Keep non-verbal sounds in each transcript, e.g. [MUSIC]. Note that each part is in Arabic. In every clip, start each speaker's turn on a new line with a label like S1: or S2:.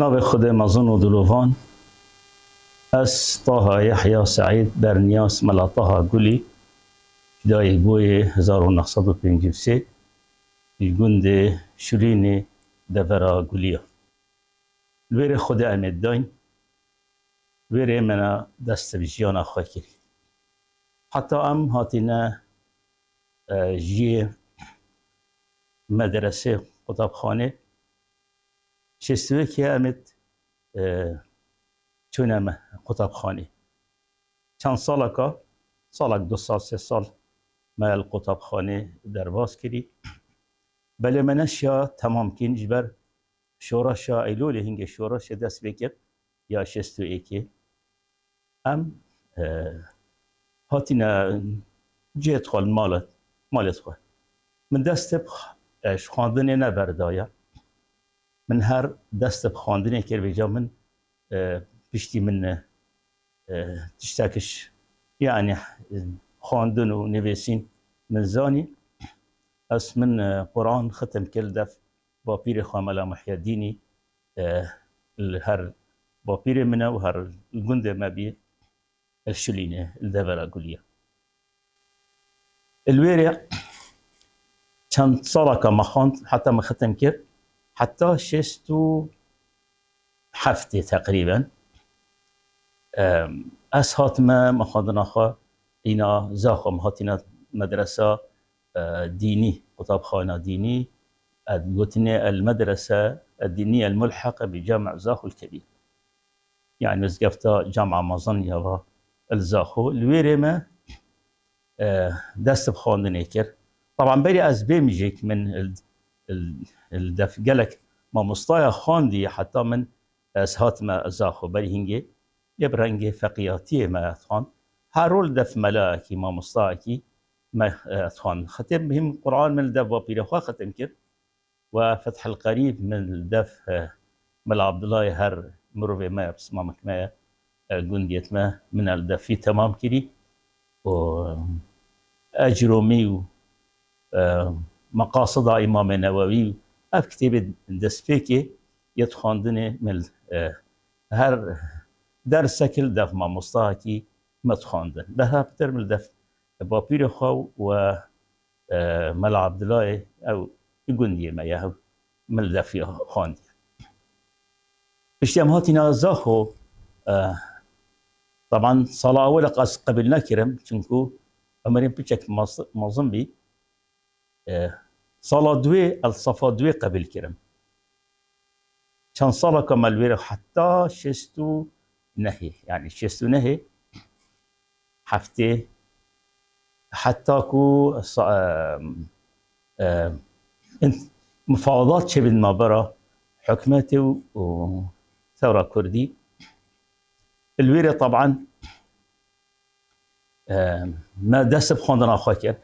S1: نام خود مزون و دلوان از طه یحیی سعید در نیاز طاها گلی دای بوی 1953 گند شرین دورا گلیا ویر خود امید داین ویر منا دست بجیان خواه کری حتی ام نه جی مدرسه خانه شستمه که امید چونم قطب خانی چند سال که سال دو سال سه سال مال قطب در باز کردی بله منش یا تمام کن جبر شورا شا ایلول هنگ شورش دست بکر یا شستو ایکی ام هاتینا جیت خال مالت مالت خوال من دست بخ اش نبردایا من دست دەستە بخواندنێک کێبێجا من اه، پشتی من اه، تشتاکش یعنی اه، خواندن و نویسین من زانی از من قرآن ختم کرد دەف با پیرێ خامەلا مححدینی هر با پیر منە و هەر گوندێ مەبی شلینێ دەبەرە گولیە الوێرە چەند ما مەخواند حتا ما ختم کرد حتى شست و هفته تقریبا از هاتم آخا اینا زاخم هاتینا مدرسه أه، ديني خطاب خانا ديني المدرسا المدرسة الدينية الملحقة بجامع زاخو الكبير يعني زقفتا جامعة مازن با الزاخو ما أه، دست بخوان نيكر طبعا از بیمجیک من الدف دف ما مستايا خاندي حتى من اسهات ما ئەس يبرنجي فقياتي ما ڕەنگێ هارول دف ملاكي ما مەلاکی ما خوان ختم بهم قران من الدف دەف بۆ پیرەخوا خەتم کرد و فتح القەریب من دەف ملا ما هەر مرۆڤێ مە بسمامەکمەیە گوندێتمە منە دەفی تەمام کردی ئەجرۆمی و مقاصد امام نووي اف كتاب دسبيكي يتخاندن من هر اه، سكل دف ما مستهكي متخاندن لها بتر من دف بابير خو و مل عبد الله او يقول ما يهب من دف خاندي اجتماعاتنا زاخو اه، طبعا صلاة ولا قبل كرم شنكو أمرين بيشك مظن بي صلاة دوي الصفا دوي قبل كرم چەند صلاة كمال حتى شست نهي يعني یعنی نهي و نەهێ هەفتێ حتاک مفاوضات شبن ما برا حكمته و ثورة كردي الويري طبعا ما دس بخوندنا خاكر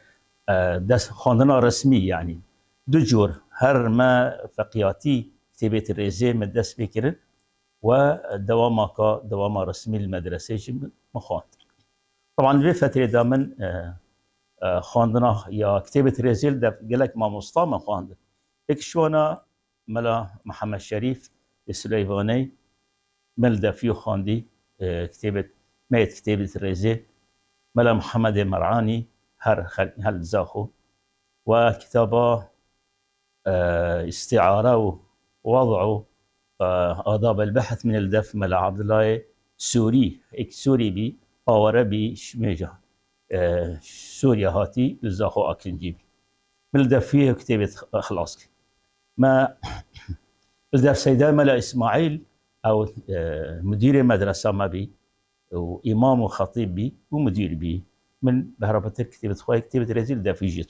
S1: آه، دس خوندنا رسمي يعني دو هر ما فقياتي کتێبێت ڕێژێ مە دس بكرن و دەواماکە رسمي ڕسمی مەدرسێکی مخاند طبعا بێ فترێدا خاندنا آه، آه، خواندنا یا کتێبێت رێزیل دە گەلک ما من خواند یک شونا ملا محمد شريف سلەیوانەی مل دفيو خاندي کتێبێت ميت کتێبێت رێزێ ملا محمد مرعاني هر, هل زاخو وكتابة آه، استعارة ووضع آه، آداب البحث من الدف ملا عبد الله سوري اك سوري بي آورا بي شميجا آه، سوريا هاتي لزاخو أكنجي بي من الدف فيه كتابة خلاص ما الدف سيدان ملا إسماعيل أو مدير مدرسة ما بي وإمام وخطيب بي ومدير بي من بهربتر كتيبة خواهي كتيبة رزيل ده في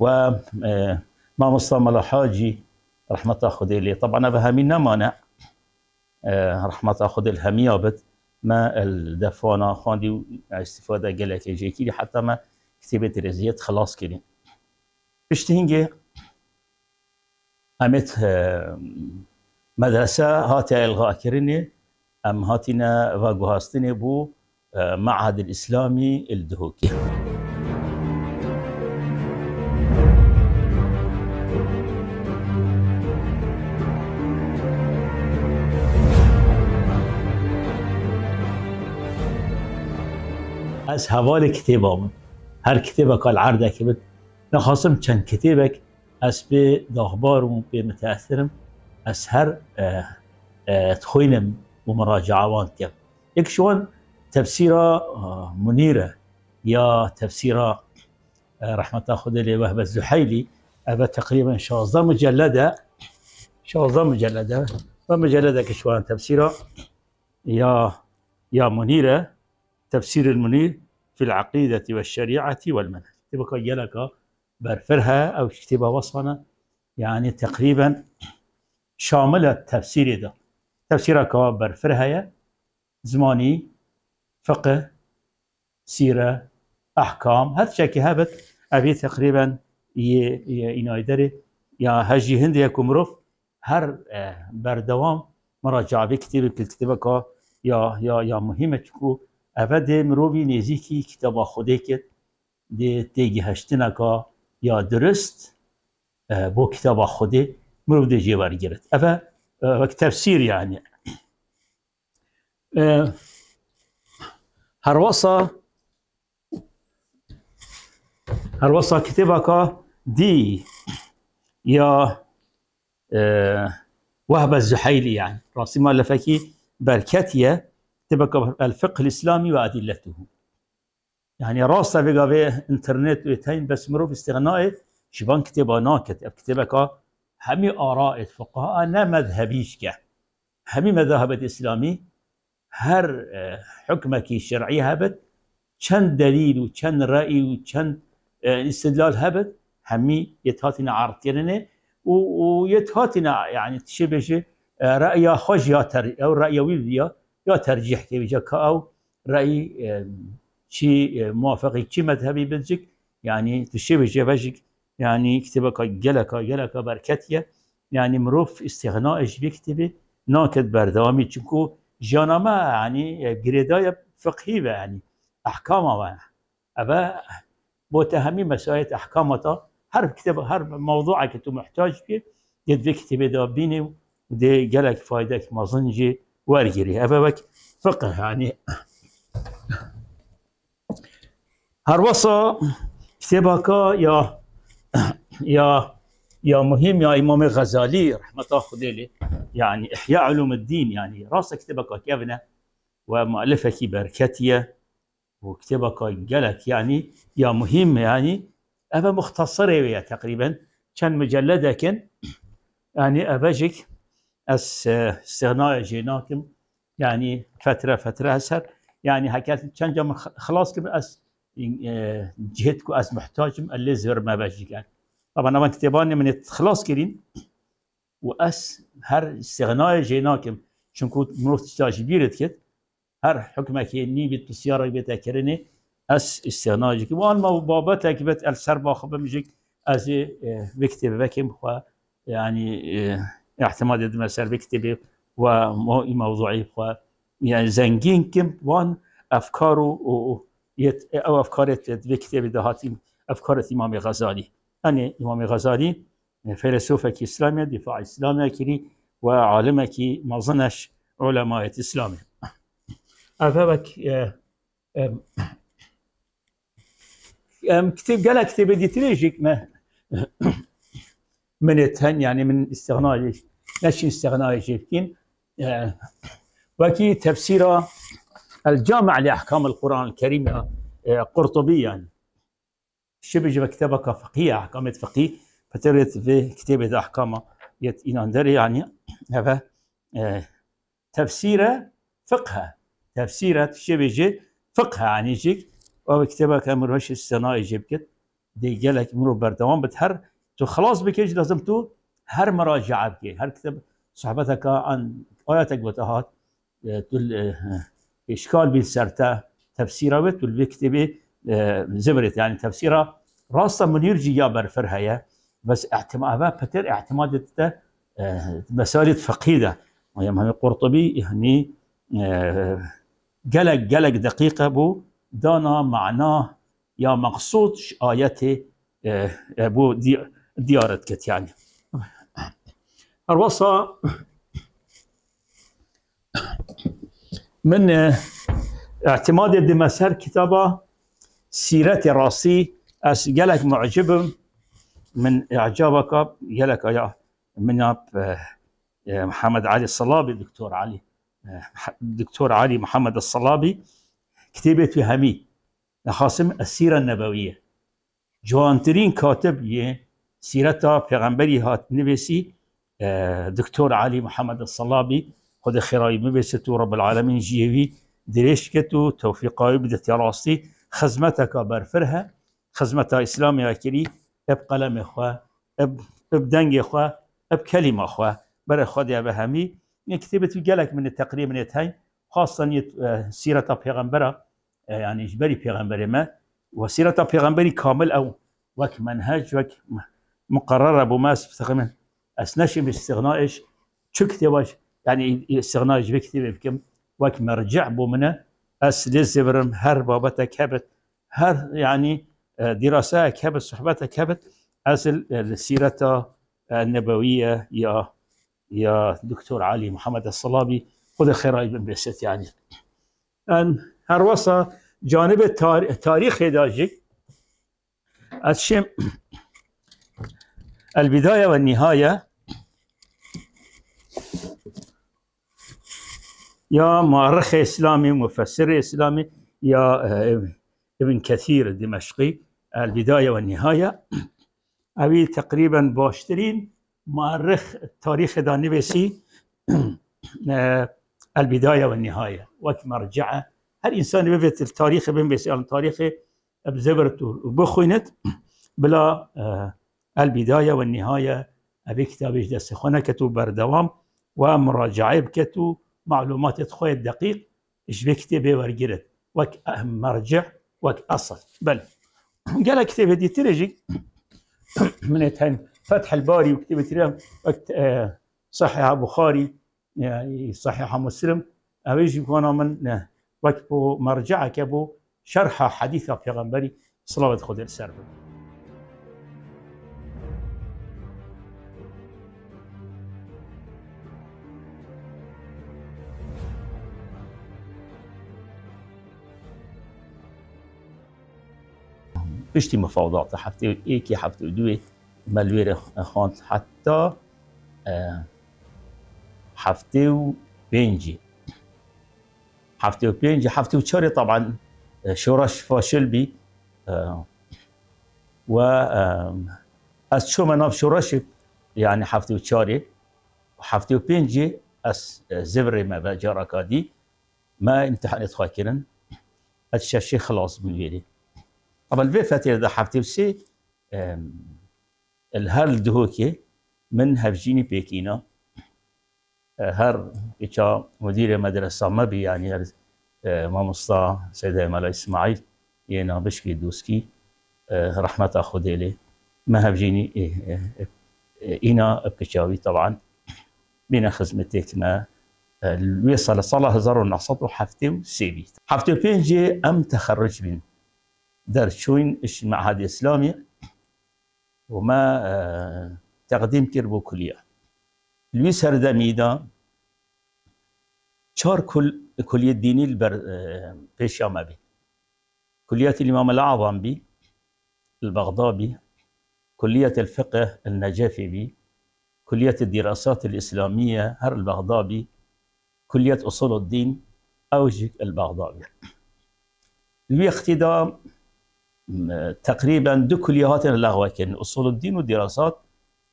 S1: و آه، ما مصطفى لحاجي رحمة أخذ لي طبعا أبها من مانع آه، رحمة أخذ الهميابت ما الدفونا خاندي استفادة جلك جيكي حتى ما كتيبة رزيل خلاص كده بشتهنجي أمت آه، مدرسة هاتي إلغاء كريني أم هاتينا واجو بو معهد الإسلامي الدهوكي از حوال کتیبه بود هر کتیبه کال عرضه که بود نخواستم چند کتیبه از به داغبار و به متأثرم از هر اه، اه، تخوینم و مراجعه وان کم یک شوان تفسير آه، منيرة يا تفسير آه، رحمة الله لي وهب الزحيلي أبا تقريبا 16 مجلدة 16 مجلدة ومجلدة كشوان تفسيرا يا يا منيرة تفسير المنير في العقيدة والشريعة والمنهج تبقى يلك برفرها أو كتبها وصفنا يعني تقريبا شاملة تفسير ده تفسيرك برفرها يا زماني فقه سيرة أحكام هذا شكي هابت أبي تقريبا ينايدري يا هجي هندي يا كمروف هر آه، بردوام مراجعة به كتاب يا يا يا مهمة تكو أبدا مروي نزيكي كتاب خديك دي تيجي هشتنا يا درست آه، بو كتاب خودي مروبي دي جيبار جرت أفا آه، تفسير يعني هروسة هروسة كتبها ك دي يا آه وهب الزحيلي يعني راسي ما لفكي بركتية تبقى الفقه الإسلامي وأدلته يعني راسا بقى في انترنت ويتين بس مرو في استغنائي شبان كتبا ناكت كتبك همي آراء الفقهاء لا مذهبيش همي مذهب الإسلامي هر آه، حکمەکی شرعی هەبێت چەند دليل و چەند راي و آه، استدلال هبت همي يتهاتنا عارتێنێ و یتهاتینە يعني تشبه آه، رأي رأيا خوش يا تر أو رأي ويليا يا ترجيح كي بيجك أو رأي شي موافقي شي مذهبي بيجك يعني تشبه بيجي يعني كتبك جلك جلك بركتيا يعني مروف استغناء ايش بيكتبي ناكد بردوامي تشكو جانما يعني جريداي فقهي يعني احكامها ابا متهمي مسائل احكامته هر كتاب هر موضوع كنت محتاج فيه یه دوی کتاب دا بینی و ده گلک وارجري ابا بك فقه يعني هر وصا كتابك يا يا يا مهم يا امام غزالي رحمه الله خديله يعني احياء علوم الدين يعني راس كتبك كيفنا ومؤلفك بركتيه وكتبك قالك يعني يا مهم يعني ابا مختصر تقريبا كان مجلدك يعني يعني اباجك استغناء جيناكم يعني فتره فتره هسر يعني هكذا كان خلاص كم اس آه، جهتك اس محتاجم اللي زر ما باجي يعني طبعا اما تبان من خلاص كرين واس هر استغناء جيناكم چونكو مروف تاج بيرت كت هر حكمك ني بيت بسياره بيت اكرني اس استغناء جك وان ما بابا تاكبت السر باخبه مجيك از آه، بكتب بكم خو يعني آه، اعتماد دم السر بكتب وموضوعي خو يعني زنجين كم وان افكارو او افكارت بكتب دهاتي افكارت امام غزالي يعني امام غزالي فيلسوفك اسلامي دفاع اسلامي كري وعالمك كي مظنش علماء اسلامي افهمك كتب قال كتب دي ما من التهن يعني من استغناء ليش استغناء جيبكين وكي تفسير الجامع لاحكام القران الكريم قرطبي يعني شبج كتابه كفقية أحكام فقيه فتريت في كتابة أحكام يت إناندر يعني هذا آه، تفسير فقه شبه شبج فقه يعني جيك كتابه كمروش السنة يجيبك دي قالك مرو بردوان بتهر تو خلاص بكيج لازم تو هر مراجعة بكي هر كتاب صحبتك عن آياتك بتهات آه، تل آه، إشكال بالسرتا تفسيره وتل بكتبه زبرت يعني تفسيرها راسا من يرجي جابر فرهية بس اعتماد بتر اعتماد آه، مسالد فقيدة يعني القرطبي آه، يعني قلق قلق دقيقة بو دانا معناه يا مقصود آياتي آه، بو ديارتك ديارتكت يعني الوصى من اعتماد دمسار كتابه سيرتي راسي اس جالك معجبهم من اعجابك جالك يا من محمد علي الصلابي دكتور علي دكتور علي محمد الصلابي في همي لخاصم السيرة النبوية جوانترين كاتب سيرتا پیغمبری هات نبيسي دكتور علي محمد الصلابي خود خيراي مبیسه رب العالمين جيوي دريشكتو توفيقاي بدت يا راسي خزمتك برفرها خزمت اسلام كري اب قلم اخوا اب اب دنگ اخوا اب كلمه اخوا بر خود يا بهمي كتبت جلك من التقريب من هاي خاصه اه، سيره پیغمبره اه، يعني جبري پیغمبر ما وسيره پیغمبري كامل او وك منهج وك مقرر ابو ماس تقريبا اسنش باستغنائش شو كتبش يعني استغنائش بكتب بكم وك مرجع منه هس لزبرم هر بابتا كبت هر يعني آه، دراسة كبت صحبتا كبت اسل السيرة النبوية آه، يا يا دكتور علي محمد الصلابي خذ خير ابن بيست يعني أن هر وصا جانب تاريخ داجي الشم البداية والنهاية يا مؤرخ إسلامي مفسر إسلامي يا آه، ابن كثير الدمشقي البداية والنهاية [CLEARS THROAT] أبي تقريبا باشترين مؤرخ تاريخ دانيبسي [CLEARS THROAT] آه، البداية والنهاية وقت مرجعه هل إنسان بفت التاريخ بنبسي يعني التاريخ بزبرت وبخونت [CLEARS THROAT] بلا آه، البداية والنهاية أبي كتاب دست خونه كتو بردوام ومراجعه بكتو معلومات خويا الدقيق اش بكتبه ورقرت وك أهم مرجع وك أصل بل [CLEARS THROAT] قال كتابة دي ترجي [CLEARS THROAT] من يتهن فتح الباري وكتابة ريم وقت صحيح بخاري يعني صحيح مسلم أبيجي كونا من آه، وك مرجعك أبو شرح حديث في غنبري صلوات خدر سربه پشتی مفاوضات هفته ايكي هفته دوي ملویر خاند حتى اه، هفته و بنجي هفته و بنجي هفته و چاری طبعا اه، شورش فاشل بی اه، و از چو مناف شورش يعني هفته و چاري هفته و بنجي از زبر ما بجارة كادي ما خواه خاكرا از شاشي خلاص من طبعا الفي اذا بسي الهر دهوكي من هفجيني بيكينا هر إيشا مدير مدرسة ما بي يعني هر آه، ما مصطا سيد مالا إسماعيل ينا بشكي دوسكي آه، رحمة أخذ ما هفجيني إيه إينا بكشاوي طبعا بنا خزمتك ما آه، الويصل صلاة هزار ونعصت وحفتو سيبي حفتو بينجي أم تخرج منه دار شوين اش المعهد الاسلامي وما آه، تقديم كربو كليه لويس هردا ميدا شار كل كليه ديني البر پیش آه، بي كليه الامام الأعظم بي البغدادي كليه الفقه النجفي بي كليه الدراسات الاسلاميه هر البغدادي كليه اصول الدين اوجك البغدادي لوي اختدام تقريبا دو كلياتنا لغوه كن اصول الدين والدراسات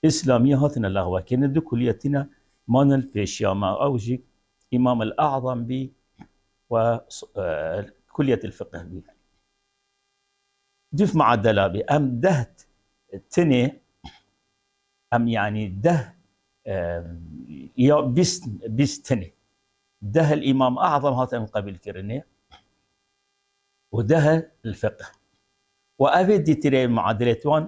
S1: اسلاميه هاتنا لغوه كن دو كليتنا مانل بيشياما اوجي امام الاعظم بي وكليه آه، الفقه بي دف معدله بي ام دهت تني ام يعني ده يا بس تني ده الامام اعظم هاتن قبل كرني وده الفقه و اوی دیتره معادلتوان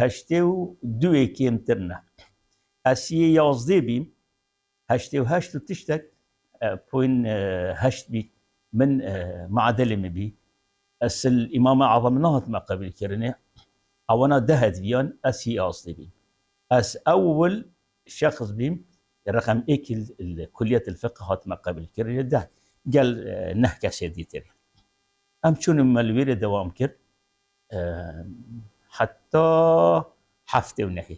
S1: هشته و دوی کمتر نه اسیه یازده بیم هشته و هشت و تشتک آه، بوين آه، هشت بی من می آه، مبي أس الإمام أعظم نهض ما قبل کرنه أو أنا بیان بيان أس هي أصلي أس أول شخص بيم رقم إيك كلية الفقه هات ما قبل كرنة ده قال نهكا سيدي تري أم چون مالويري دوام کرد حتى حفته ونهي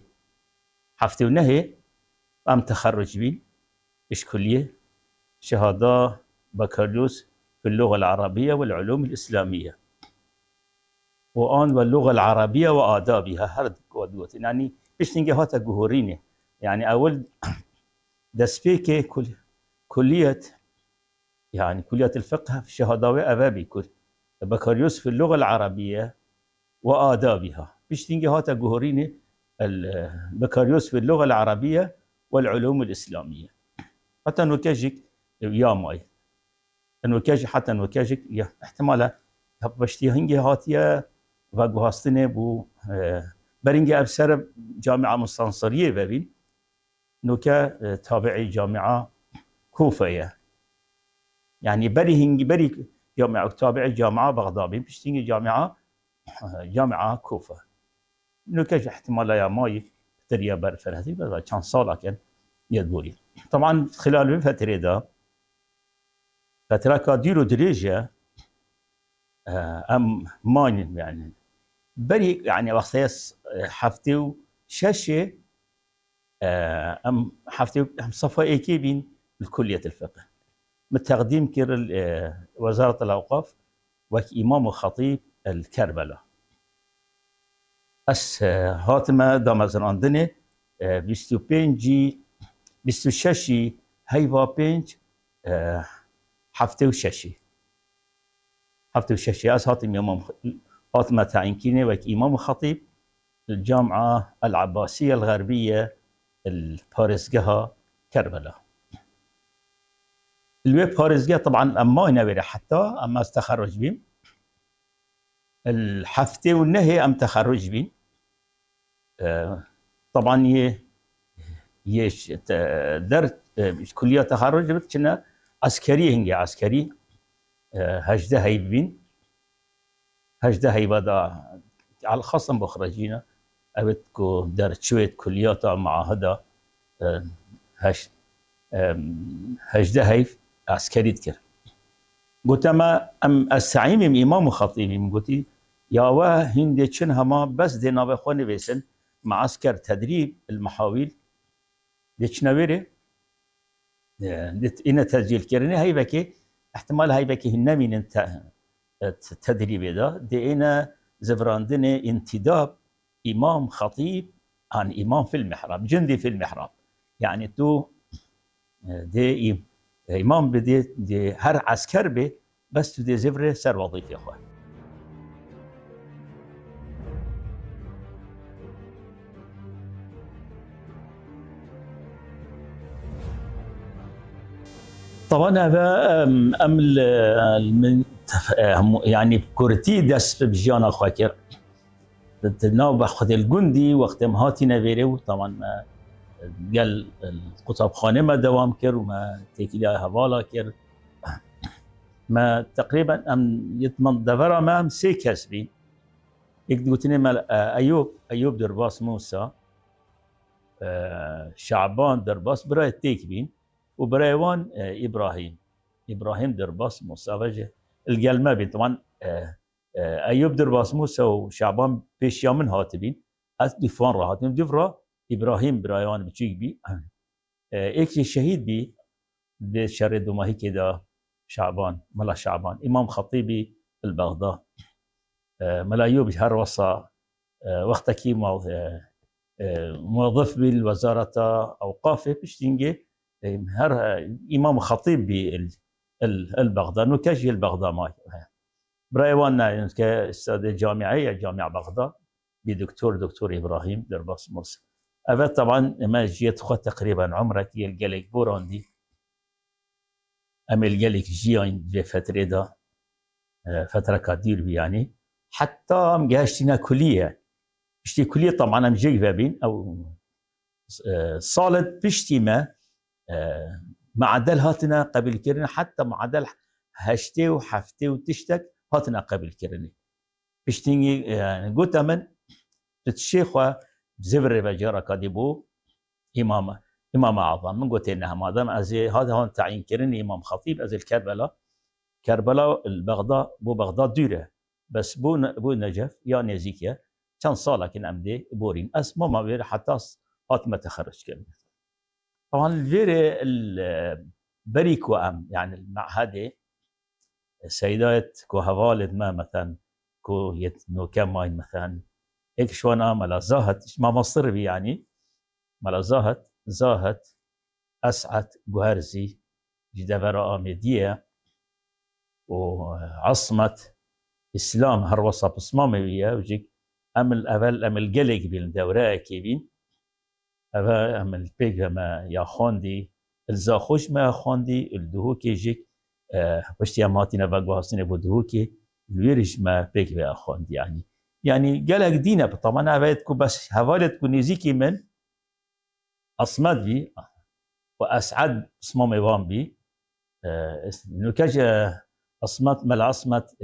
S1: حفته ونهي ام تخرج بين ايش كليه شهاده بكالوريوس في اللغه العربيه والعلوم الاسلاميه وان واللغه العربيه وادابها هرد قدوت يعني ايش نجي هات جهورينه يعني اول [COUGHS] دسبيكه كل كليه يعني كليه الفقه في شهاده ابابي كل بكالوريوس في اللغه العربيه وآدابها بيشتنجي هاتا جهوريني البكالوريوس في اللغة العربية والعلوم الإسلامية حتى نوكاجيك يا ماي نوكاجي حتى نوكاجيك يا احتمالا بشتي هنجي هاتيا واقو هاستني بو اه، برنجي أبسر جامعة مستنصرية بابين نوكا اه، تابعي جامعة كوفة يعني بري هنجي بري جامعة تابعي جامعة بغداد بشتنجي جامعة جامعه كوفه انه كاش احتمال يا ماي تريا برفر هذي بس كان صالة كان يدوري يعني طبعا خلال الفترة دا فترة كاديرو دريجة آه، ام ماين يعني بري يعني وقت حفتي وشاشة آه، ام حفتي ام صفا ايكي بين الكلية الفقه متقديم كير آه، وزارة الأوقاف وك إمام وخطيب الكربلاء از هاتمه دامزراندن 25 26 هیوا 5 و 76 از هاتم امام هاتمه تعيين كيني وك امام خطيب الجامعه العباسيه الغربيه البارزقها كربلاء الويب بارزقها طبعا اما نبره حتى اما استخرج بهم الحفتة والنهي أم تخرج بي آه، طبعا يش درت آه، كلية تخرج بس كنا عسكري هنجي عسكري آه، هجده هيبين هجده هيبدا على الخصم بخرجينا أبتكو درت شوية كليات مع هذا هش هجده هيف عسكري تكر قلت ما أم السعيم إمام خطيبي قلت یا و هندی چن هما بس دی ناوه خو معسكر تدريب المحاويل ديشناويري اه، دت اینه تسجيل كرني هاي بكي احتمال هاي بكي هن من انت تدريب ده دي إن زفراندن انتداب إمام خطيب عن إمام في المحراب جندي في المحراب يعني تو اه، دي إمام اه، بدي دي هر عسكر بي بس تو دي زفر سر وظيفة خواه طبعا هذا ام من يعني كورتي داس بجانا خاكر ناو باخذ الجندي وقت ما هاتي نبيره طبعا قال القطب خانه ما دوام كر وما تكيلا هفالا كر ما تقريبا ام يتمن دفرا ما ام سي كسبين يقد قلتني مال آه، ايوب ايوب درباس موسى آه، شعبان درباس براي تيكبين وبريوان آه، ابراهيم ابراهيم درباس موسى القلمبي طبعا آه، آه، ايوب درباس موسى وشعبان بيشيامن هاتبين از دفان هاتبين دفرا ابراهيم بريوان بتشيك بي [COUGHS] اكشي شهيد بي دي شر دماهي دا شعبان ملا شعبان امام خطيبي البغداد ملا ايوب هر وصا وقتها كي موظف بالوزارة أوقافه بشتينجي إيه، امام خطيب بالبغداد نكجي البغداد ماي برايوانا استاذ الجامعية جامعة بغداد بدكتور دكتور ابراهيم درباس موسى أبا طبعا ما جيت خو تقريبا عمرك يلقلك بوروندي أم يلقلك جيان في فترة دا آه، فترة كدير يعني حتى أم جاشتنا كلية بشتي كلية طبعا أم جي بابين أو آه، صالة بشتي ما معدل هاتنا قبل كرنا حتى معدل هشتي وحفتي وتشتك هاتنا قبل كرني بشتيني يعني قلت من الشيخ زبر بجارة كاديبو إمامة إمام أعظم من قلت إنها ما دام هذا هون تعين كرني إمام خطيب أزي الكربلاء كربلاء البغداد بو بغداد ديره بس بو بو نجف يا نزيكيا كان صالة كن أمدي بورين أس ما ما حتى هات ما تخرج كلمة طبعا الفيري بريكو ام يعني المعهد سيدات كو هفالد ما مثلا كو يتنو كم ماين مثلا هيك شو انا ملا زاهت ما مصربي يعني مالا زاهت زاهت اسعت جوهرزي جدفر امديه وعصمت اسلام هروسا بصمامي ويا وجيك ام الاول ام الجلق بالدوراء كيفين اوا ام البيغ ما يا خوندي الزاخوش ما خوندي الدهوكي جيك آه، وشتي ماتينا باغو حسين ابو دهوكي الويرش ما بيغ يا خوندي يعني يعني قالك دينا طبعا اوا تكون بس هوالت كونيزيكي من اصمد بي واسعد اسمه ايوان بي آه، نكاجة آه، أصمت مال عصمت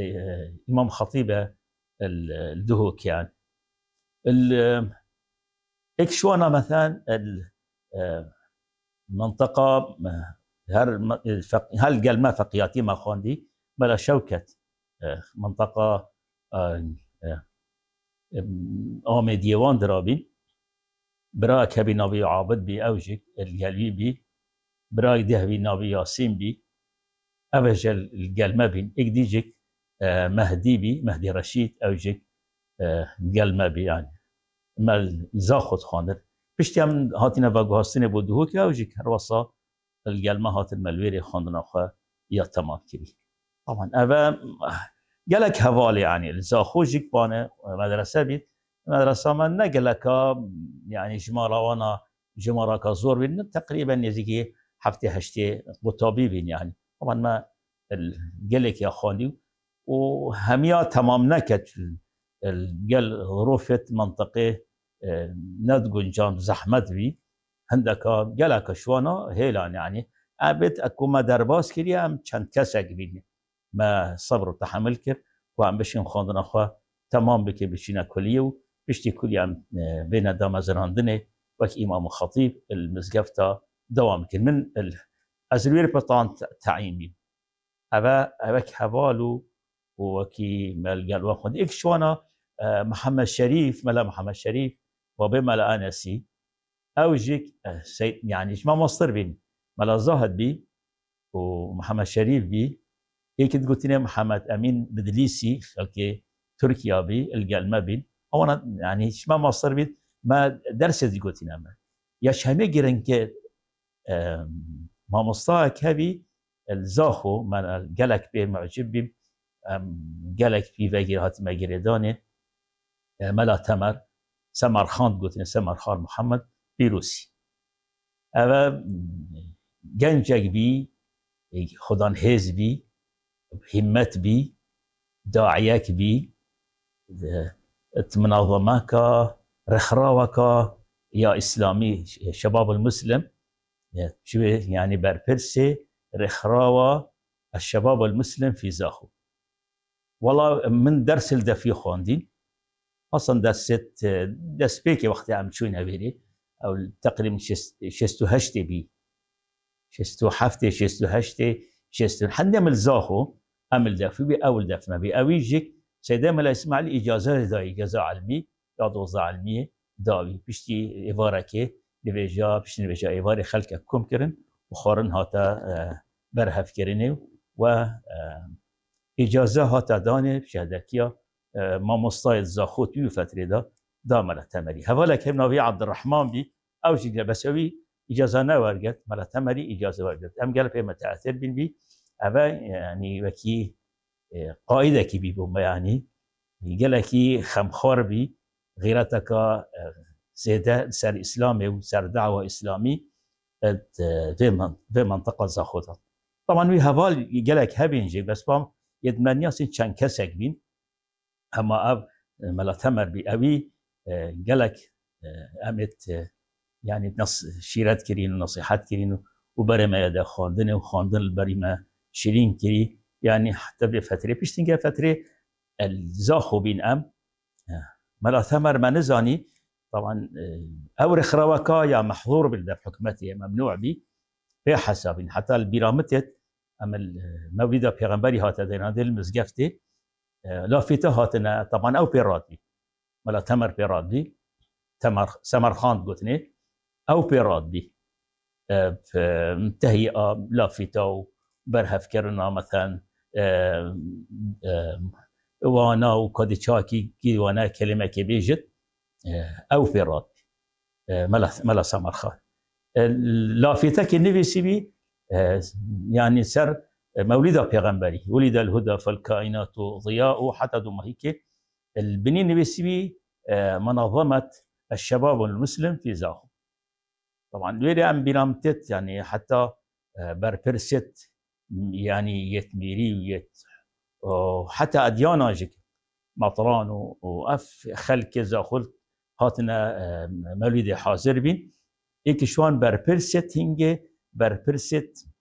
S1: إمام خطيبة الدهوك يعني اكشونا مثلا آه، منطقة هر هل قال ما فقياتي ما خوندي بلا شوكة آه، منطقة آمي آه، ديوان درابين برا كبي نبي عابد بي أوجك القلبي بي برا دهبي نبي ياسين بي أبجل القلمة بين إكديجك مهدي بي مهدي رشيد أوجك قلمة بي يعني مال خود خواندن پشتی هم هاتی و گهاستینه بود دوهو که اوجی که رواسا الگلمه هات الملویری خواندن آخوا یا تمام کری طبعا او گلک حوالی یعنی لزا خوجیک بانه مدرسه بید مدرسه من نگلکا یعنی جما روانا جما که زور بید تقریبا یزیگی هفته هشته بطابی بید یعنی طبعا ما گلک یا خواندی و همیا تمام نکد قال ظروفت منطقه آه، ندقن جام زحمت بی هندك گلک شوانا هیلان يعني ابد أكو ما درباس کری أم چند کسک بيني ما صبر وتحمل تحمل وعم بشين هم خوا تمام بك بشينا کلیه بشتي كلي أم بين بین دام زراندني وك امام خطيب المزقفتا دوام كن من ال... ازروير بطان تعيمي ابا ابك حبالو وكي مال قال واخد اكشوانا آه، محمد شريف ملا محمد شريف لا أنسي أو آه، يعني ما مصر بين ملا زهد بي ومحمد شريف بي هيك قلت لي محمد أمين بدليسي خلكي تركيا بي القلمة بين أو يعني ما مصر بين ما درست قلت لي يا شهمي جرنك ما مصاك هبي الزاخو من قالك بي معجب بي قالك بي فاجر هات ما جريدانه ملا تمر سمرخاند سمر سمرخان محمد بیروسی او گنجک بی خدان حزبی همت بی داعیک بی منظمه که رخراوه که یا اسلامی شباب المسلم يعني بربرسي رخراوة الشباب المسلم في زاخو والله من درس الدفي خوندين خاصه دا ست دا سبيكي وقتها عم تشوينها بيدي او تقريبا شستو هشتي بي شستو حفتي شستو هشتي شستو حد نعمل زاخو عمل دافي بي اول دافي ما بي اويجيك سيدا لا يسمع لي اجازه دا اجازه علمي دا دوزه علمي داوي بشتي ايفاركي نبيجا بش نبيجا ايفاري خلق كم كرن وخورن هاتا آه، برهف كرنو و آه، اجازه هاتا داني بشهدكيا مامۆستایت زاخۆت و فترێدا دامەلە تەمەری هەوالە کەم ناوی عبدڕحمان بی ئەو ژ بەسەوی ئیجااز نەوەرگت مەلە تەمەری ئیجاازەوەرگت ئەم گەل پێ مەتەعاتر بین بی ئەە ینی وەکی اه، قاعدەکی بی بۆ مەیانی گەلێکی خمخار بی غیرەتەکە اه، زێدە سر ئیسلامی و سەرداوە ئیسلامی vê منطقه zaxodan. Taman wî heval gelek hebên jê bespam yedmenyasin çend kesek bîn اما ملا تمر بی اوی گلک امت یعنی آه، يعني نص شیرت کرین و نصیحت کرین و برای ما ده خواندن و خواندن برای ما شیرین کری یعنی يعني حتی به فتره پیشتین که فتره الزا خوبین ام آه، ملاتمر ما نزاني طبعا آه، او رخراوكا يا محظور بالدف حكمتي ممنوع بي في حسابين حتى البيرامتت اما ما بيدا هاتا هات دينا دل مزقفتي آه، لافته هاتنا طبعا او بيرادي ولا تمر بيرادي تمر سمرخان قلتني او بيرادي آه، تهيئه لافته برهف كرنا مثلا آه، وانا وكودي تشاكي وانا كلمه كبيجت او بيراد ملا ملا سمرخان لافته كنيفي سيبي يعني سر مولد پیغمبری ولید الهدى فالكائنات ضياء حتى دو هيك البنين نبيسبي اه، منظمه الشباب المسلم في زاخو طبعا ويري ام بنامتت يعني حتى اه، بربرست يعني يتميري ويت اه، حتى اديانا جك مطران واف خلك زاخل هاتنا مولد حاضر بين ایک شوان بربرست هنگه بربرست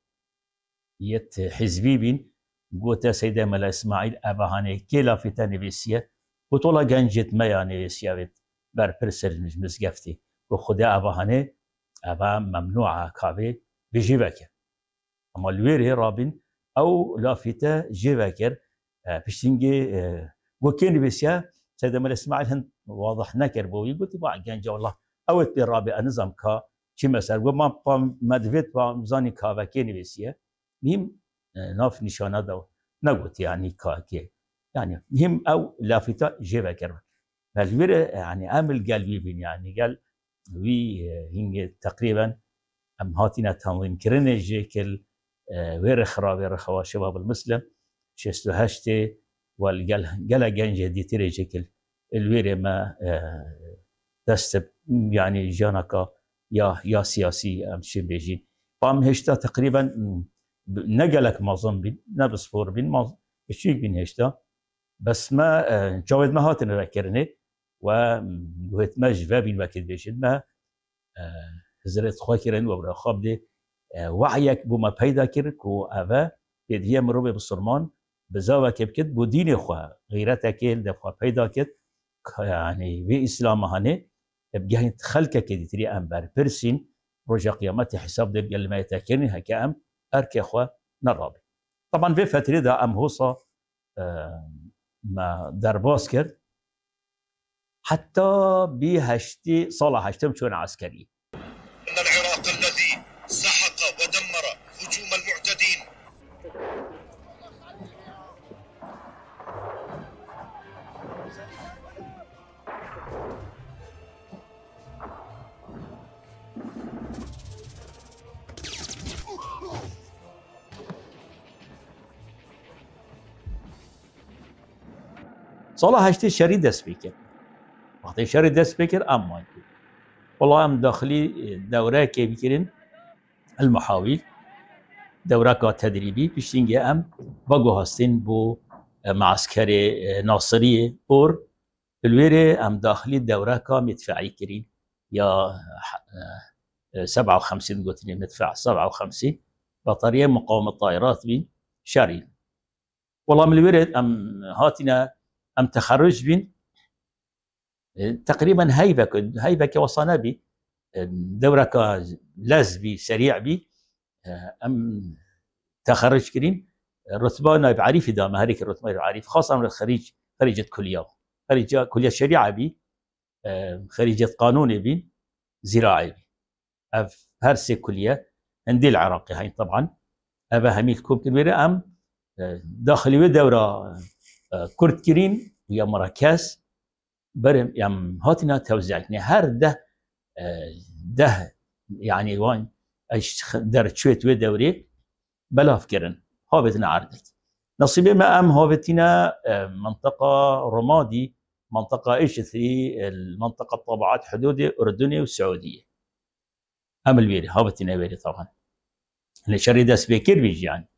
S1: yet hizbi bin gota seyde mela İsmail ebahane kela fiten evisiye kutola gencet meyane esiyavet berpir serimiz mizgefti ve khuda ebahane eba memnu'a kabe bijiveke ama lüveri rabin او لافتا جيفاكر بشتنجي وكين بسيا سيدة مال اسماعيل هند واضح نكر بوي قلت بقى كان جا والله اوت بالرابع نظام كا شي مسار وما مدفت ومزاني كا وكين بسيا مهم اه، ناف نشانه دو نگوت یعنی که که يعني مهم او لافته جيبه كربا بل يعني عامل قال بيبين يعني قال وي اه، هنگ تقريبا ام هاتينا تنظيم كرن جيكل اه، وير خرا وير خوا شباب المسلم شستو هشتي والقال قال جنج دي تري جيكل الوير ما دست يعني جانكا يا يا سياسي ام شبيجين قام هشتا تقريبا نه گەلک مەزم بین نه بسپۆر بین کچیک بین هێشتا بەسمە چاوێتمە هاتنەکردێ و گوێتمە ژە بین وەکرد بێشمە هزرێت خواکردن وە برەخاب دێ وەحەک بوومە پەیدا کرد و ئەە پێدیە مرۆڤێ بسلمان بزاوەکە بکرد بۆ دینێ خوا غیرەتەکەل دەخوا پەیدا کرد عنی وێ ئیسلامە هەنێ بگەین خەلکەکە دیتری ئەم بەرپرسین ڕۆژە قیامەتی حساب دەبگەلمەتەکردنی هەکە ئەم اركي اخوا نرابي طبعا في فتره ذا ام هوصة آه، ما درباس حتى بهشتي بی هشتم شون عسكري صلاح هشتی شری دست بكر وقتی شری دست بکر اما والله ام داخلی دوره که بکرین المحاویل دوره که تدریبی پیشتینگه ام با گوهستین بو معسکر ناصری اور الویره ام داخلی دوره که مدفعی کرین یا 57 قلت لي مدفع 57 بطاريه مقاومه طایرات بین شارين والله من الورد ام هاتنا ام تخرج بين تقريبا هيبك هيبك وصلنا بي دورك لازبي سريع بي ام تخرج كريم رتبه نائب عريف دام هريك رتبه عريف خاصه من الخريج خريجه كليه خريجه كليه شريعه بي خريجه قانون بي زراعي بي اف هرسي كليه عندي العراقي هاي طبعا ابا هميل كوب كبيره ام داخلي دوره کرد کرین ويا یا برم یم هاتنا توزعتني يعني هر ده ده يعني وان اش در شويت وي دوري بلاف كرن هابتنا عردت نصيبي ما ام هابتنا منطقه رمادي منطقه ايش ثري المنطقه طبعات حدودي اردني وسعوديه ام البيري هابتنا بيري طبعا لشريدة سبيكر بيجي يعني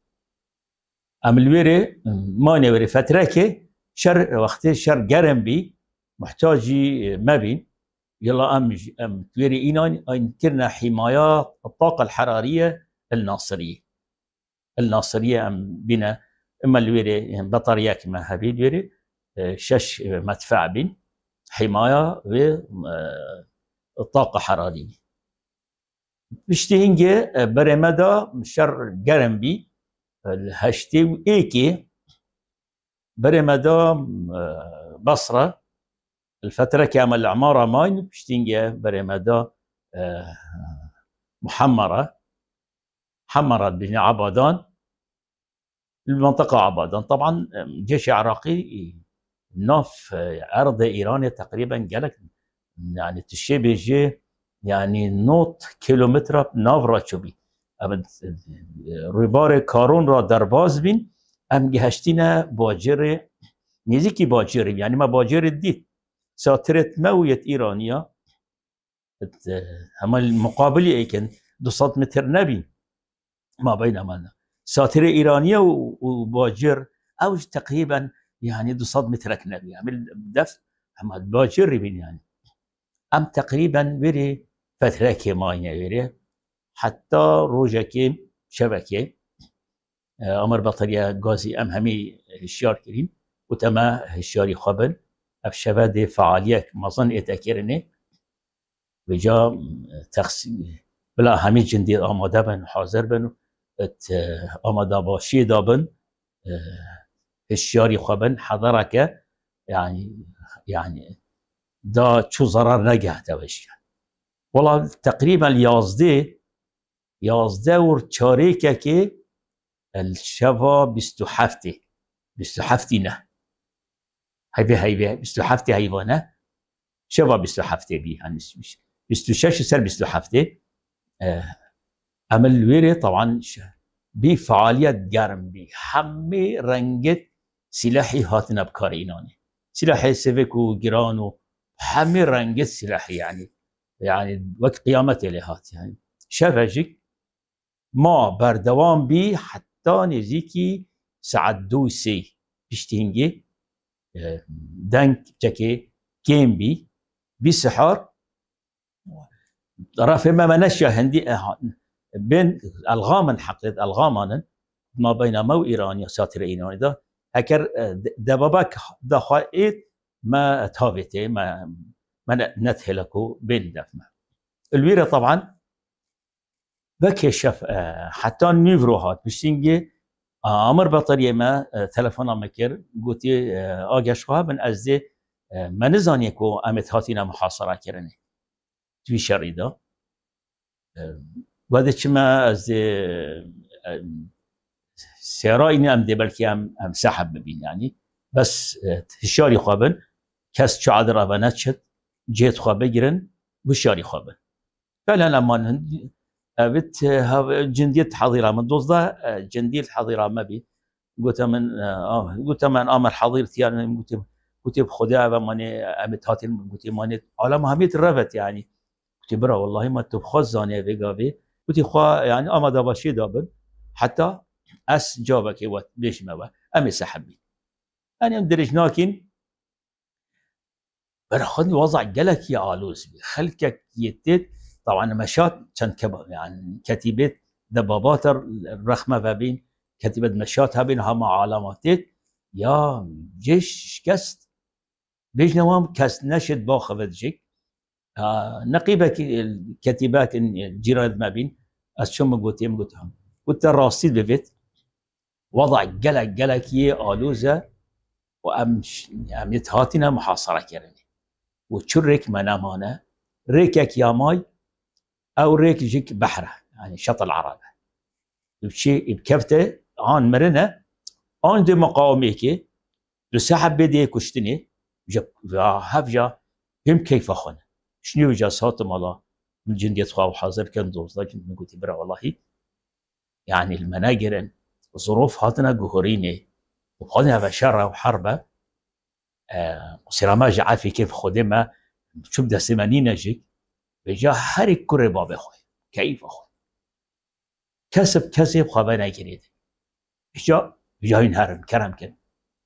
S1: ام الويري ماني وري فتره كي شر وقت شر قرم بي محتاجي ما بين يلا ام ام تويري اينان اين كنا حمايه الطاقه الحراريه الناصريه الناصريه ام بنا اما الويري بطاريه كما هبي الويري شش مدفع بين حمايه و الطاقه آه، الحراريه بشتي هنجي برمدا شر قرم بي الهاشتي ايكي مدام آه، بصره الفتره كامل العماره ماين بشتينجا بري مدام آه، محمره حمرت بين عبادان المنطقة عبادان طبعا جيش عراقي نف آه، أرض إيرانية تقريبا قالك يعني تشي بيجي يعني نوت كيلومتر نافرة شبي کارون را در باز بین ئەم باجر باجێرێ نزیکی باجر یعنی ما باجر دید. ساترت مەویت ایرانیا عمل مقابلی دو 200 متر نبی، ما بین نه. ساتر ایرانیا و باجر اوج تقریبا یعنی 200 مترك نەبی دەف باجر بین یعنی ام تقریبا که ما اینه بری حتى روژاکه شبكي آه، امر بطریا غازي ام همي هشیار كريم وتما تما هشیاری خبر اف شبادي فعاليك مظن اتاكيرني بجا تخسين بلا همي جندي آماده بن حاضر بن ات آه، آماده دابن آه، هشیاری خبن حضرك يعني يعني دا شو ضرر نجح توش والله تقريبا اليازدي یازده ور چاره که که الشوا بیست و هفته بیست و هفتی نه هیوه هیوه بیست و هفته حیوانه شوا بیست و هفته بی هنس میشه بیست و شش سر بیست و هفته اه، اما الویره طبعا بی فعالیت گرم بی همه رنگت سلاحی هاتن ابکار اینانه سلاح گران و همه رنجت سلاحی يعني يعني وقت قيامته لهات يعني شفجك ما بردوام بيه حتى نزيكي ساعت دو سي بيشتينجي دنك تكي كيم بي بسحر راه فيما منشا هندي بين الغامن حقيقة الغامن ما بين مو ايرانيا ساتر ايراني دا هكر اه، دبابك دخائت ما تهافتي ما ما نتهلكو بين دفنا الويرة طبعا نیو حتی نیفروهات که امر بطری ما تلفون مكر قوتي اجشوا من ازدي من نزاني كو امت هاتينا محاصره كرني توی شریدا بعد ما از سرای نم دی بلکه هم هم سحب ببین یعنی بس تشاری خوابن کس چه عدر و نچد، جهت خواب بگیرن و شاری خوابن بله اما بت جندية حضيرة من دوزة جندية حضيرة ما بي قلت من آه قلت من أمر حظيرتي يعني قلت قلت بخدا ماني أمت هاتي قلت ماني على مهمية الرفت يعني قلت برا والله ما تبخز زانية في قابي قلت خوا يعني أما دابا شي دابن حتى أس جابك وات ليش ما أمي سحبي أنا مدرج ناكين برا خدني وضع جلك يا علوز خلكك يتت طبعا مشات كان يعني كتيبه دبابات الرخمه و بین کتیبه مشات بينها مع علاماتيت يا جيش كست بيش نوام كست نشد با آه نقیبه الكتيبات الجيران ما بين از شما گوتیم گوتم گوت راستید ببید وضع قلق يا الوزا وامش يعني تهاتنا محاصره کردن وتشرك منامانا ريكك يا ماي اوريك يجيك بحره يعني شط العربه يمشي بكفته اون مرنه اون دي مقاوميك لو سحب بيدي كشتني جب هفجا هم كيف اخون شنو جا صوت مالا من جندي خواه حاضر كان دوزلا جند قلت برا والله يعني المناجر ظروف هاتنا قهوريني وخذنا بشرة وحربة آه وسيراماج عافي كيف خدمة شو بدها سمانين اجيك به هر کره با بخواه کیف بخواه کسب کسی خوابه نگیرید به بجا این هرم کرم کن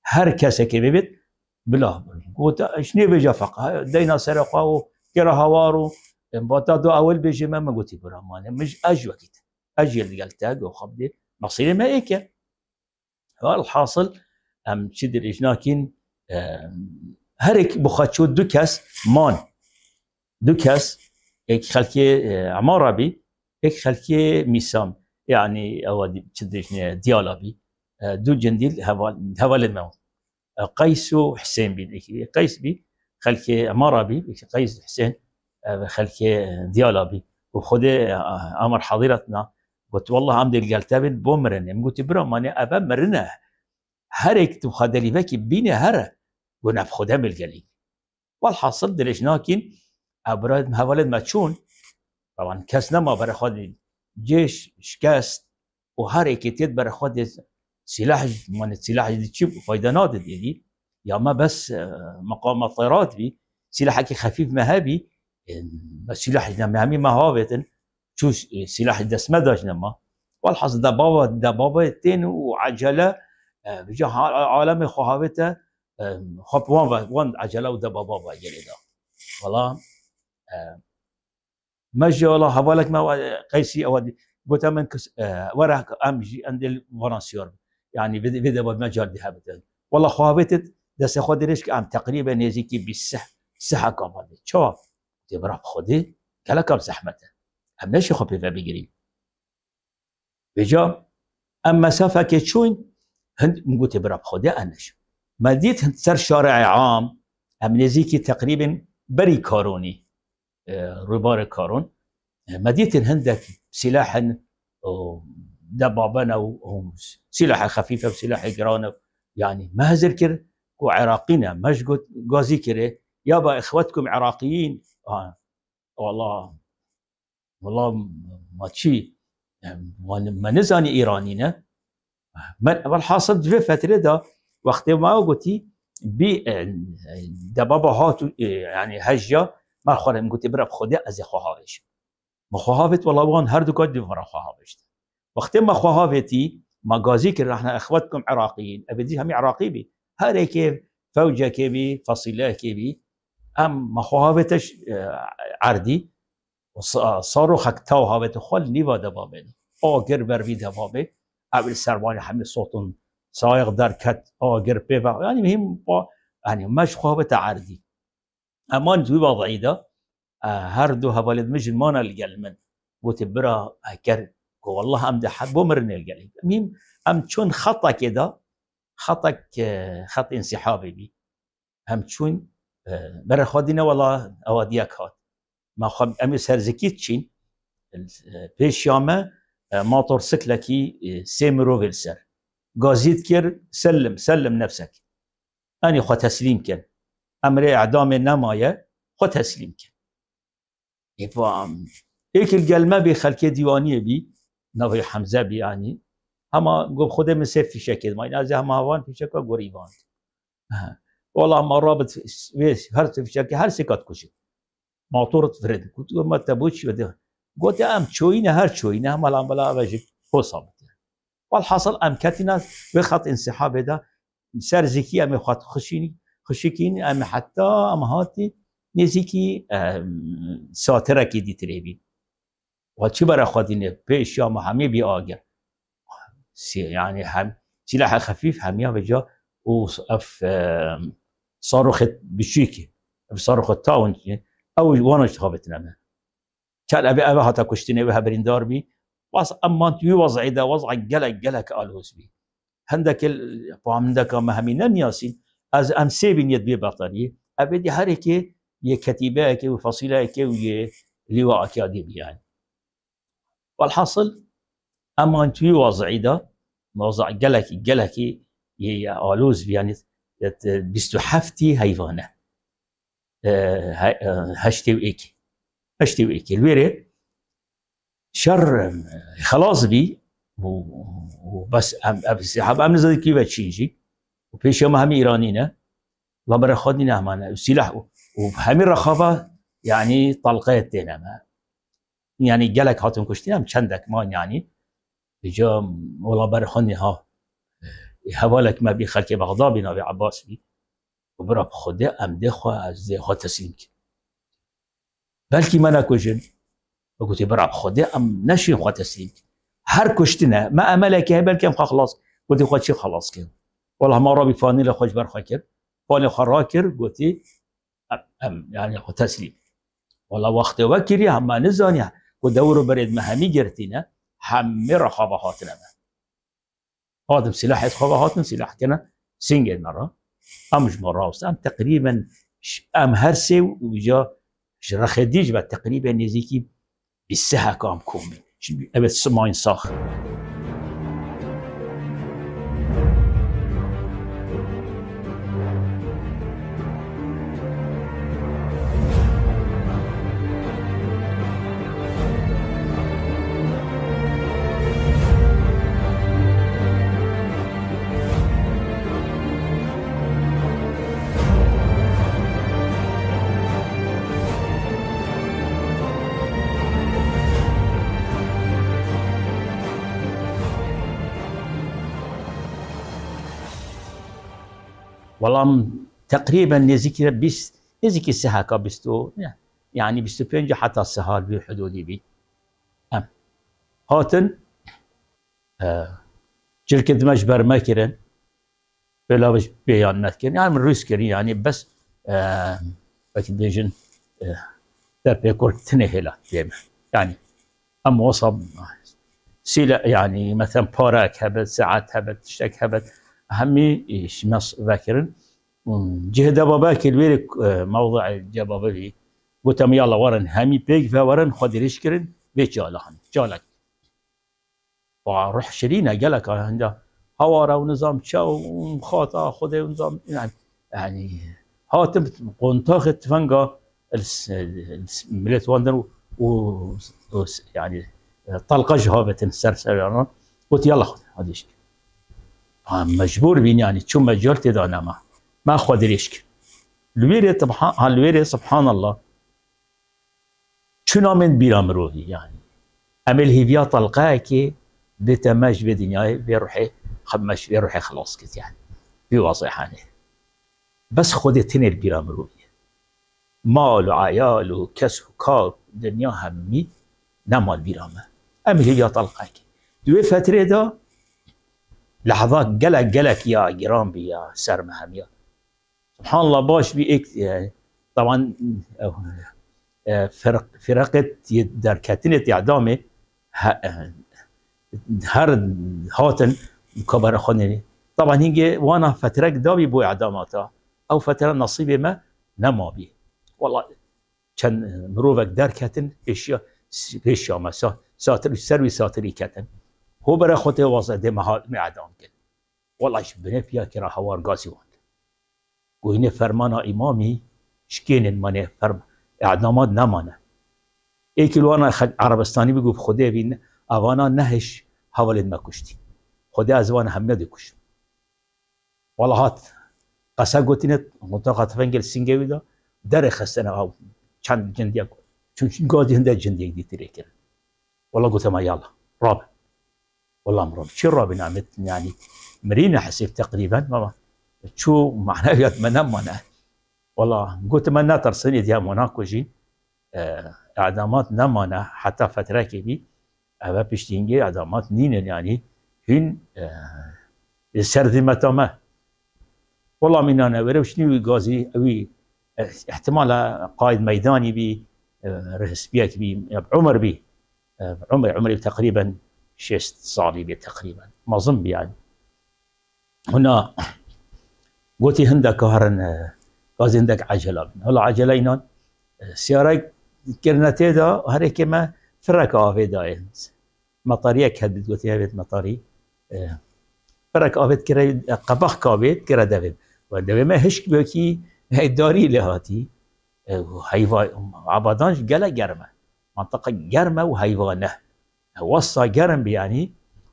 S1: هر کسی که ببید بلا گوتا اشنی جا فقه دینا سر خواه و گره هوارو با تا دو اول بجی من مگوتی برامانه مش اجو اج اجل دیگل تا و خواب دی مصیر ما ایکه الحاصل ام چی در اجناکین هر یک بخواد دو کس مان دو کس هيك خلكي آه، عمارة بي هيك خلكي ميسام يعني او ديالا بي آه، دو جنديل هوال هوال الموت آه، قيس وحسين بي قيس بي خلكي عمارة بي قيس حسين خلكي ديالا بي وخذ امر حضيرتنا قلت والله عمدي قال بومرن قلت برو ماني ابا مرنه هرك تخدلي بك بيني هره قلنا بخدام القليل والحاصل ناكين ابراد حوالد ما چون طبعا کس نما برای خود جيش شکست و هر یکی تید برای خود سلاح من سلاح چی فایده ناده یعنی یا ما بس اه، مقام الطيرات بي سلاحك خفيف مهابي سلاح مهامي مهابة شو سلاح دست ما نما والحظ دبابة دبابة تين وعجلة اه، بجا عالم خهابته اه، خب وان وان عجلة ودبابة جلدا والله مجي ولا حوالك ما قيسي أو بوتامن من كس وراه أمجي عند الفرنسيور يعني بدا بدا مجال ذهب والله خوابتت دست خود رشك ام تقریبا نزدیکی 20 سه آمده چا دبرام خودی کلکم زحمته هم نشه خب پیوه بيجري بجا ام مسافه كي تشوين هند مگو تبرام خودی انش مدید هند سر شارع عام ام نزدیکی تقريبا بري كاروني ربار كارون مدينة الهند سلاحا دبابنا وسلاح خفيفه وسلاح جرانا يعني ما ذكر وعراقينا يعني مش غازي كره يابا اخوتكم عراقيين آه. والله والله ما تشي يعني ما نزاني ايرانينا والحاصل في فتره دا وقت ما قلتي بي دبابا هاتو يعني هجه مر خوارم گوتی برا خدا از خواهاوش ما خواهاوت والله وان هر دو کد برا خواهاش وقتی ما خواهاوتی ما قازی کنا احنا اخواتکم عراقیین ابدی هم عراقی بی هاری کیف فوجه کیبی فصیله كيبي ام مخوهابتش عردي صارو خكتاو هابت خل نيفا دبابين او غير بربي دبابي قبل سروان هم صوتون سايق در کت آگر غیر بیفا یعنی مهم یعنی یعنی مش خوهابت عردی امان دوی دا هر دو هوالد مجن مانا الگلمن وتبرا کرد آه، و والله ام ده حد بمرن الجليد المهم ام چون خطا كده آه، خطا خط انسحابي بي هم چون آه، بر خودینه والا اوادی هات ما خب امی سرزکیت چین پیشیامه موتور سکلکی سیمرو ویلسر گازید کر سلم سلم نفسك اني خو تسلیم كان امر اعدام نمایه خود تسلیم کرد ایوام یک گلمه به خلک دیوانی بی نوی حمزه بی یعنی اما گفت خود مثل کرد ما این از همه هوان فیشک و گریبان والله ما رابط ویس هر فیشک هر سکات کشید ماطورت فرد گفت ما تبوچ بده گفت ام چوینه هر چوینه هم الان بلا وجه حساب والحاصل امکتنا به خط انسحاب ده سر زکی ام خط خوشکین ام حتی ام هاتی نیزی که ساتره که دیت ریبی و چی برای خودینه پیش یا همه بی آگر یعنی هم سلاح خفيف هميا بجا وف صاروخة بشيكي صاروخ تاون او وانا اشتغبت نما كان أبي أبي هاتا كشتني بها بريندار بي واس أما تي وضع دا وضع قلق قلق آلوز بي هندك البامدك مهمين نياسين از ام سه بنیت به بطنی ابدی هر که یه کتیبه که و فصیله که و یه لواء اکادیمی يعني والحاصل اما انت في وضع ده موضع گلکی قلكي هي الوز يعني حیوانه هشتی و هشتي هشتی و وإيكي الويري شر خلاص و بس أم أبس حب أم نزل كيف تشيجي وبيش يوم همي إيرانينا الله برا خدني نعمانا سلاح وهمي رخافة يعني طلقات دينا يعني جلك هاتم كشتينا چندك ما يعني بجا والله برا خدني ها هوالك ما بی خلق بغضا عباس بی و وبرا بخده ام خواه از ده خواه تسلیم که بلکی من و وقلت برا بخده ام نشین خواه تسلیم هر نه ما امله که بلکی ام خواه خلاص قلت خواه چی خلاص کن والله ما رابي فاني لخوش خوش بر خاكر فاني خراكر قوتي ام يعني خو تسليم والله وقت وكري هم نزاني و دورو بريد مهمي گرتینه همي را خواب هاتنه هادم سلاح خواب هاتن سلاح كنا سنجد مرة أمج مرة ام تقريبا أم هرسي وجا رخديج تقريبا نزيكي بسها كام كومي أبد سماين صاخر بەڵام تقریبا نزیکی لە نزیکی سەهاکە یعنی يعني 25 حتا سەهار بێ حدودی بي أم هاتن آه، جلکردمەش بلا بەلاوەش بيان نەکردن يعني من ڕویستکردنی ینی بەس بەکردێژن دەرپێ کوردتنە هێلا يعني أم وصب سيلة يعني مثلا مەتەن هبت ساعات هبت شك هبت هەبێت إيش مص بەکردن جه دبابا كلويرك آه، موضع دبابا لي قلت لهم يلا ورن همي بيك فورن ورن ريش كرن بيت جالهم جالك وروح شرينا جالك آه، عندها هوارا ونظام شاو ومخاطا خذ ونظام يعني يعني هاتم قنطاخ تفنقا ملت واندر و يعني طلقه جهابه سرسر قلت يلا خذ هذه آه، مجبور بين يعني شو مجال تدانا معه ما خودریش لویره ها هلویره سبحان الله چون آمین بیرام روحی یعنی امل هیویا طلقه که بتماج به دنیای به خمش به روحی خلاص کت یعنی يعني. في واضحانه بس خودتين البيرة مروية مال وعيال وكسب وكار دنيا همي نما البيرة ما أمي هي طلقك دوي فترة دا لحظات قلق قلق يا جرام يا سرمهم يا سبحان الله باش بي يعني. طبعا آه، فرق فرقت در اعدامي اعدام آه، هر هاتن كبر خونني طبعا هنجي وانا فترك دابي بو اعداماتا او فتره نصيبي ما نما بي والله كان مروفك در كتن اشياء پیش ساتر سر ساتری كاتن هو برا خود واسه دي محال می اعدام والله اش بنفيا كرا حوار قاسي وان گوینه فرمان امامی شکینن منه فرم اعدامات نمانه ای کلوانا عربستانی بگو خدا بین اوانا نهش حوالین ما کشتی خدا از وان هم نده کشم والا هات قصه گوتینه منطقه تفنگل سنگه ویدا در خستنه او چند جندیه گو چون گازی هنده جندیه دیتیره کرد والا گوته ما یالا، رابع والله مرابع شو رابع نعمت یعنی مرینا حسیب تقریبا ما تشو معناه يتمنى منا والله قلت منا ترسني ديال موناكو جي آه، اعدامات نمانا حتى فتره كبي أبا بيشتينجي اعدامات نين يعني هن آه، سردمتا ما والله من انا ورا شنو غازي اوي آه، احتمال قائد ميداني بي رئيس بي عمر بي عمر عمري تقريبا شيست صالي بي تقريبا ما ظن يعني هنا گوتی هەندێک هەرن باز هەندێک عجللا بن هەڵ عجلەینان سیارەی کردنەتێدا هەرێکێ مە فرەکە ئاێداێن بتقولي هەبیت گوتی هەبێت مەتاری فرەک ئاێت قەبەخ کابێت گرە دەبێت و دەوێمە هشک بۆکی هەیداری لێ هاتی عبادانش گەلە گەرمە منطقة جرمة وهيفانة وصى جرم يعني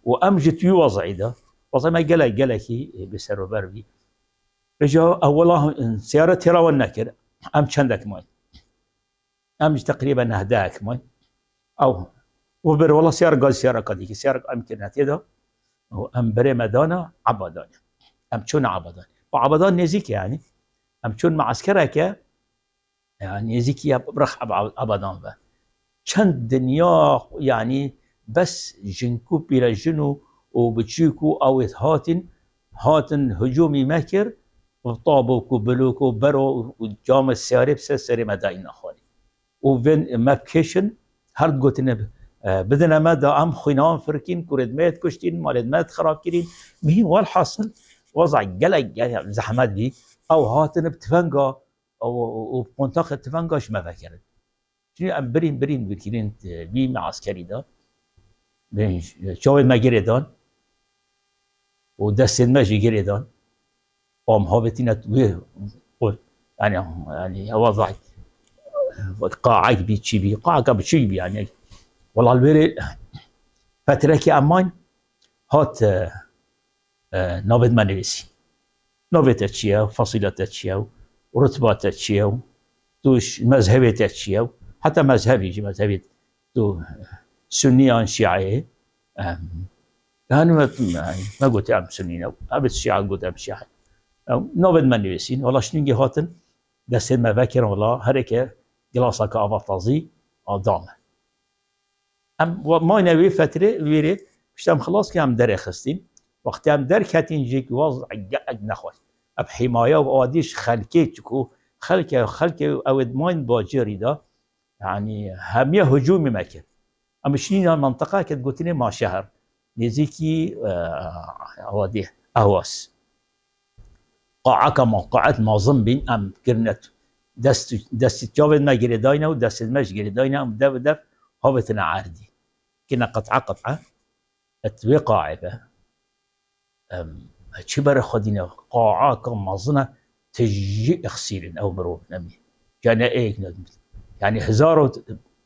S1: وأمجت يوضع ده وصى ما قلق كي بسر بربي اجوا اولا سياره ترى والنكر ام شندك موي ام تقريبا هداك موي او وبر والله سياره قال سياره قد سياره ام كنت يدو ام بري مدانا عبادان ام شون عبادان وعبادان نزيك يعني ام شون معسكرك يعني نزيك يا برخ عبادان بقى چند دنيا يعني بس جنكو بلا جنو وبتشيكو او هاتن هاتن هجومي ماكر طابو کو کو برو جام سیاری بسه سری مدا این اخوانی و ون مکشن هر گوتنه بدنا ما دا ام هم فرکین کرد مات کشتین مالد مات خراب مهین وال حاصل وضع قلق يعني زحمات بی او هاتن بتفنگا او بمنطقه تفنقاش ما فكرت چون ام برين برين بكيرين بيم عسكري دا شوي ما قريدان ودستن ماشي قريدان ومهابتنا يعني يعني وضعت قاعك بيتشي بي قاعك بتشي بي يعني والله البري فتركي أمان هات آه، آه، نابد ما نویسی نابد چیه فصيلة فصیلت چیه و توش مذهبت چیه حتى حتی مذهبی جی مذهبی تو سنیان شیعه أنا ما أم سنی نو ابد قلت أم شیعه نباید من نویسیم، ولی شنین گه خواهید، دست همه بکرم، ولی هرکه گلاس ها که آواز تازی، آدام هست. اما ما این اوی فتره ویره، پشت خلاص که هم در خواستیم، وقتی هم در خواستیم، جگ واز عیق نخواست. اب حمایه و آدیش خلقه چکو، خلقه، خلقه، اوید ما این باجر یعنی همیه هجومی میکرد، اما شنین منطقه که تو گفتینه ما شهر، نزدیکی عادی موقعه که موقعت بين ام كرنت دست دست چاوید ما جري داينا ودست دست مش گیری داینا ام دف دف هبتنا نعردی كنا قطعه قطعه اتوی قاعده ام چی خدينا قاعك قاعه که تجي اخسيرن او مروب نمي كان ايك يعني هزار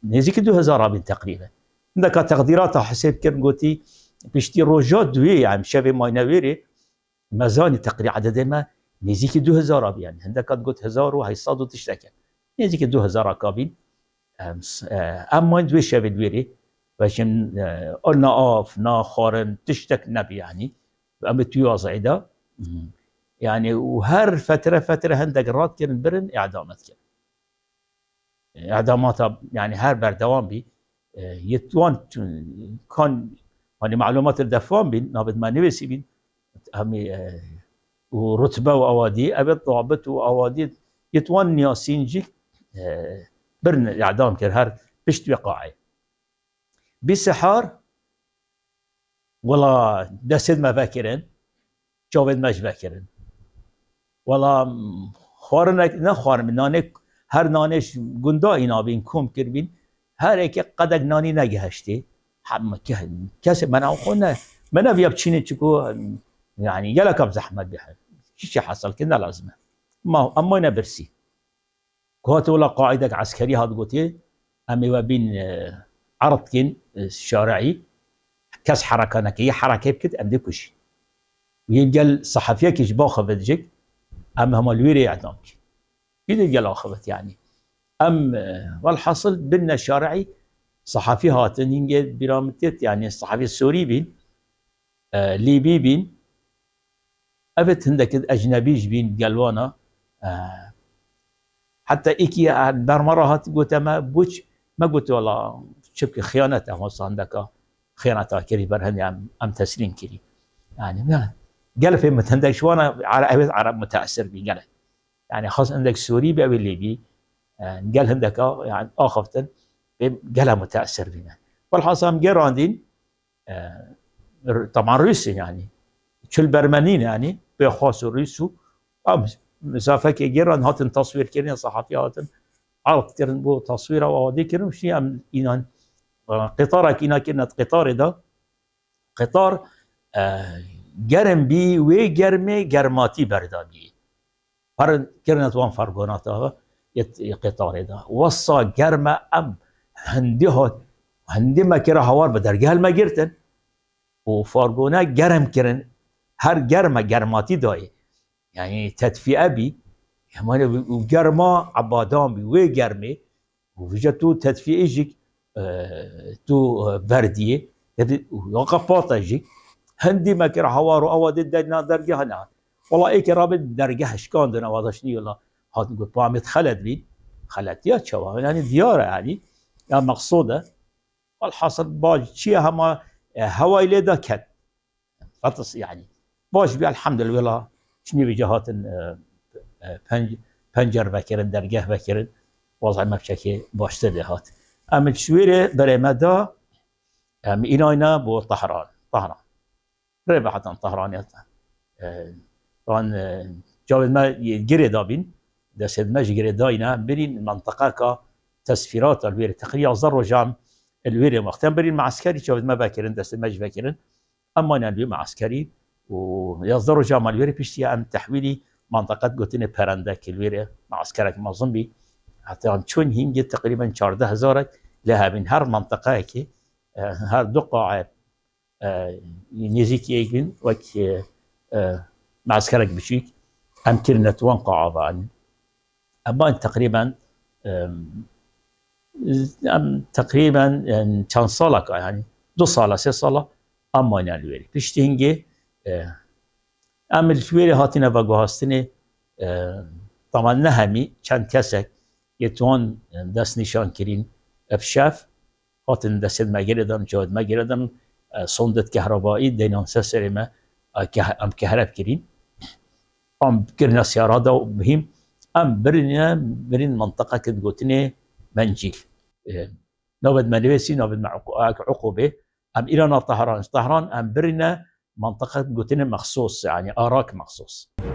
S1: نزيك دو هزار بين تقريبا عندك تقديرات حسين كم قوتي بيشتي روجات دوي يعني شبه ما نويري مازاني تقريبا عدد ما نزيك دو هزارة بيان هندکات قد قد و هاي صادو تشتاكا نزيك دو هزار آکابین يعني اما دو شبید باشن وشن آف نا خارن تشتك نبي يعني أما تيوازع ده يعني وهر فترة فترة هندق رات كرن برن إعدامات كرن إعدامات يعني هر بردوام بي أه، يتوان كان يعني معلومات الدفوان بي نابد ما نبسي بي أمي أه، ورتبه واوادي ابد ضابط واوادي يتوان ياسينجي جي آه، برن اعدام كر بشت وقاعي بسحار ولا دسد ما فاكرن جاود ماش فاكرن ولا خوارنك نخوار من نانك هر نانش گندا اینا بین کم کر بین هر ایک قدق نانی نگهشتی هم من او خونه من یاب چینه چکو يعني كم زحمه بحال شي حصل كنا لازمة ما أما أنا برسي كوت ولا قاعدة عسكرية هاد قوتي أمي وبين آه، عرض كين الشارعي آه، كاس حركة نكية حركة بكت أمدي كوشي وينجل صحفية كيش باخة بدجك أم هما الويري إعدامك كده جل أخبت يعني أم آه، والحصل بنا الشارعي صحفي هاتن ينجد برامتيت يعني الصحفي السوري بين آه ليبي بين أبت هندك أجنبي جبين قالوانا آه. حتى إيكي دار مرة هات قلت ما بوش ما قلت والله شبك خيانة هو صندك خيانة كري برهن أم, أم تسليم كري يعني قال في متندك شو أنا عرب عرب متأثر بي قال يعني خاص عندك سوري بأبي ليبي آه، قال هندك يعني آخفتن قال متأثر بنا والحصام قراندين آه طبعا روسي يعني شو البرمانين يعني به خاص ریسو الريسو مسافه كبيره هاتن تصویر کردن صحفي هاتن عرض کردن بو تصویر و آدی کردن وشي ام اینا آه، قطار انا كنت قطار آه، دا قطار گرم بی و گرم گرماتی بردادی بی کردن کرنت وان فرگونات ها یت قطار دا وصا گرم ام هندی ها هندی ما کرا هوار بدر گل ما گرتن و فرگونه گرم کردن هر گرم گرماتی دای یعنی تدفیه بی یعنی و گرما عبادان بی و گرمه و وجه تو تدفیه ایجیک تو بردیه یعنی واقع فاطه ایجیک هندی مکر حوارو اوادی دادنا درگه هنه ای که رابط درگه هشکان دونه واداشنی نیولا هات گفت بامیت خلد بی خلد یا چوا یعنی دیاره یعنی یا مقصودة والحاصل باج چیه همه هواي ليدا کد فتص یعنی باش بیا الحمدلله شنی به جهات پنج پنجر بکرد درگه بکرد وضع مبشکی باشته دهات ام شویر برای مدا ام اینا بو طهران طهران طهران طهرانیتن طبعا اه، اه، جاود ما گره دابین سید ما گره داینا برین منطقه که تسفيرات الوير تقريبا و جام الویر مختم برين معسكري شوفت ما باكرن سید ما باكرن اما انا اليوم ويصدر مع الوري بيشتيا عن تحويل منطقة قوتين بيراندا كالوري معسكرك مازنبي حتى عن تشون هينجي تقريبا 14000 لها من هر منطقة هيك هر دو قاعة نزيك يجين وك معسكرك بشيك أم كرنت وان قاعة ضعن أما تقريبا أم تقريبا كان صالك يعني دو صالة سي صالة أما نالوري بيشتي هينجي اه. اما الجويري هاتينا بقوهاستني اه، طبعا نهمي كان كسك يتون دست نشان كرين ابشاف هاتن دست اه، ما جردن جود ما جردن صندت كهربائي دينان سسرما ام كهرب كرين ام كرنا دا بهم ام برنا برين منطقه كتقوتني منجيل نوبد ما نوبد مع عقوبه ام الى طهران طهران ام برنا منطقه جوتين مخصوص يعني اراك مخصوص